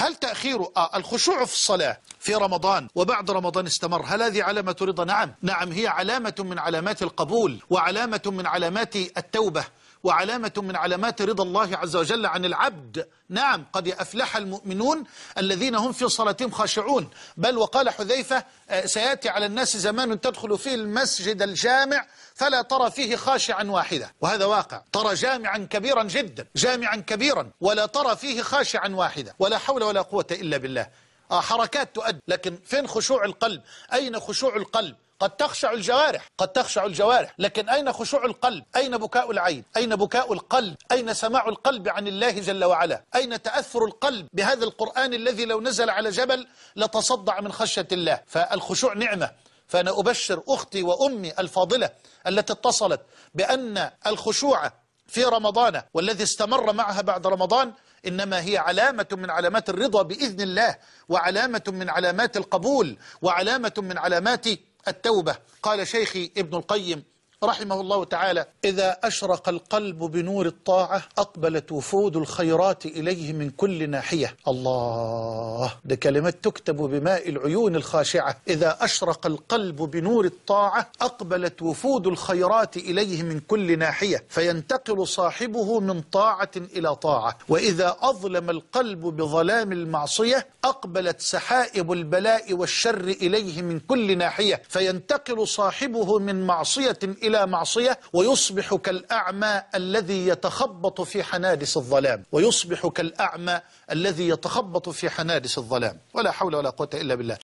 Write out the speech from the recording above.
هل تأخير آه الخشوع في الصلاة في رمضان وبعد رمضان استمر هل هذه علامة رضا نعم نعم هي علامة من علامات القبول وعلامة من علامات التوبة وعلامة من علامات رضا الله عز وجل عن العبد نعم قد أفلح المؤمنون الذين هم في صلاتهم خاشعون بل وقال حذيفة آه، سيأتي على الناس زمان تدخل فيه المسجد الجامع فلا ترى فيه خاشعا واحدا وهذا واقع ترى جامعا كبيرا جدا جامعا كبيرا ولا ترى فيه خاشعا واحدا ولا حول ولا قوة إلا بالله آه، حركات تؤدي لكن فين خشوع القلب أين خشوع القلب قد تخشع الجوارح قد تخشع الجوارح لكن أين خشوع القلب أين بكاء العين أين بكاء القلب أين سماع القلب عن الله جل وعلا أين تأثر القلب بهذا القرآن الذي لو نزل على جبل لتصدع من خشية الله فالخشوع نعمة فأنا أبشر أختي وأمي الفاضلة التي اتصلت بأن الخشوع في رمضان والذي استمر معها بعد رمضان إنما هي علامة من علامات الرضا بإذن الله وعلامة من علامات القبول وعلامة من علامات التوبة قال شيخي ابن القيم رحمه الله تعالى إذا أشرق القلب بنور الطاعة أقبلت وفود الخيرات إليه من كل ناحية الله ده كلمات تكتب بماء العيون الخاشعة إذا أشرق القلب بنور الطاعة أقبلت وفود الخيرات إليه من كل ناحية فينتقل صاحبه من طاعة إلى طاعة وإذا أظلم القلب بظلام المعصية أقبلت سحائب البلاء والشر إليه من كل ناحية فينتقل صاحبه من معصية إلى إلى معصية ويصبح كالأعمى الذي يتخبط في حنادس الظلام ويصبح كالأعمى الذي يتخبط في حنادس الظلام ولا حول ولا قوة إلا بالله